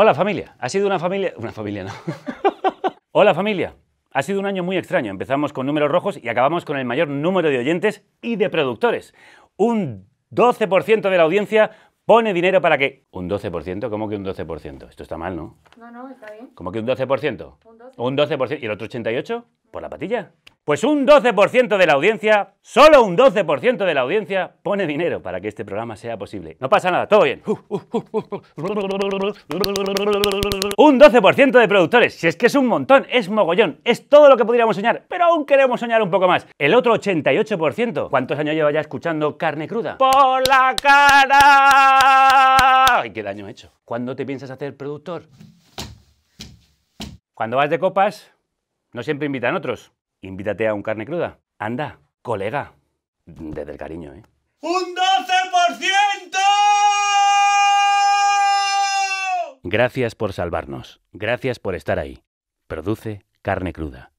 Hola familia, ha sido una familia... Una familia no. Hola familia, ha sido un año muy extraño. Empezamos con números rojos y acabamos con el mayor número de oyentes y de productores. Un 12% de la audiencia pone dinero para que... ¿Un 12%? ¿Cómo que un 12%? Esto está mal, ¿no? No, no, está bien. ¿Cómo que un 12%? Un 12%. ¿Y el otro 88%? ¿Por la patilla? Pues un 12% de la audiencia, solo un 12% de la audiencia pone dinero para que este programa sea posible. No pasa nada, todo bien. Un 12% de productores, si es que es un montón, es mogollón, es todo lo que podríamos soñar, pero aún queremos soñar un poco más. El otro 88%, ¿cuántos años lleva ya escuchando carne cruda? Por la cara. ¡Ay, qué daño he hecho! ¿Cuándo te piensas hacer productor? Cuando vas de copas, no siempre invitan otros invítate a un carne cruda. Anda, colega. Desde el cariño, ¿eh? ¡Un 12%! Gracias por salvarnos. Gracias por estar ahí. Produce carne cruda.